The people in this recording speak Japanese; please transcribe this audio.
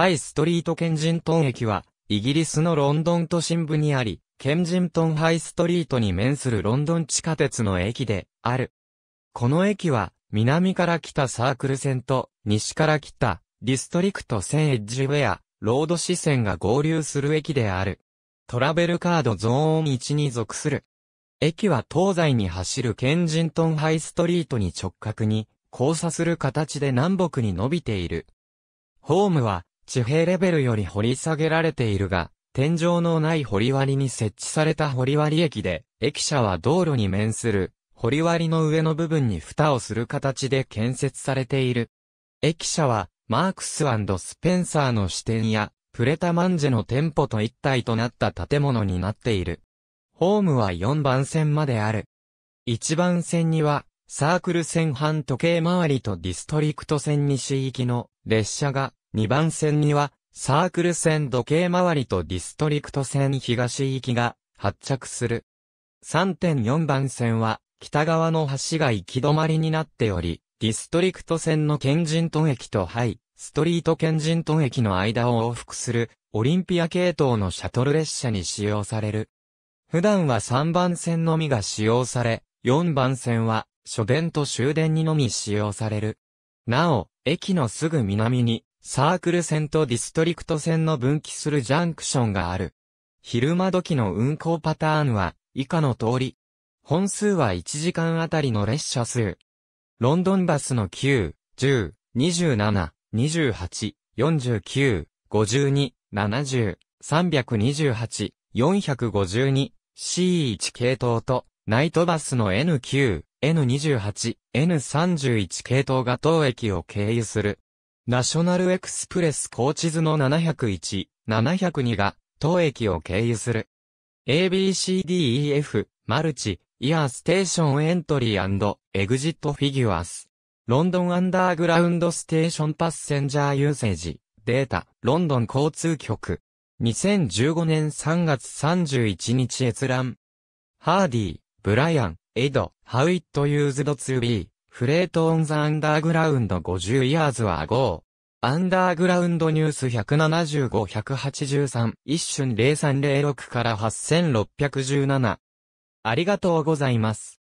ハイストリートケンジントン駅は、イギリスのロンドン都心部にあり、ケンジントンハイストリートに面するロンドン地下鉄の駅である。この駅は、南から来たサークル線と、西から来た、ディストリクト線エッジウェア、ロード支線が合流する駅である。トラベルカードゾーン1に属する。駅は東西に走るケンジントンハイストリートに直角に、交差する形で南北に伸びている。ホームは、地平レベルより掘り下げられているが、天井のない掘割に設置された掘割駅で、駅舎は道路に面する、掘割の上の部分に蓋をする形で建設されている。駅舎は、マークススペンサーの支店や、プレタマンジェの店舗と一体となった建物になっている。ホームは4番線まである。1番線には、サークル線半時計回りとディストリクト線に市域の列車が2番線には、サークル線時計回りとディストリクト線東行きが発着する。3.4番線は、北側の橋が行き止まりになっており、ディストリクト線のケンジントン駅とハイ、ストリートケンジントン駅の間を往復する、オリンピア系統のシャトル列車に使用される。普段は3番線のみが使用され、4番線は、初電と終電にのみ使用される。なお、駅のすぐ南に、サークル線とディストリクト線の分岐するジャンクションがある。昼間時の運行パターンは、以下の通り。本数は1時間あたりの列車数。ロンドンバスの9、10、27、28、49、52、70、328、452、C1 系統と、ナイトバスの N9、N28、N31 系統が当駅を経由する。ナショナルエクスプレス高知図の701、702が、当駅を経由する。ABCDEF、マルチ、イヤーステーションエントリーエグジットフィギュアス。ロンドンアンダーグラウンドステーションパッセンジャーユーセージ、データ、ロンドン交通局。2015年3月31日閲覧。ハーディ、ブライアン、エド、ハウイットユーズドツービー、フレートオンザアンダーグラウンド50イヤーズは5。アンダーグラウンドニュース175-183、一瞬0306から8617。ありがとうございます。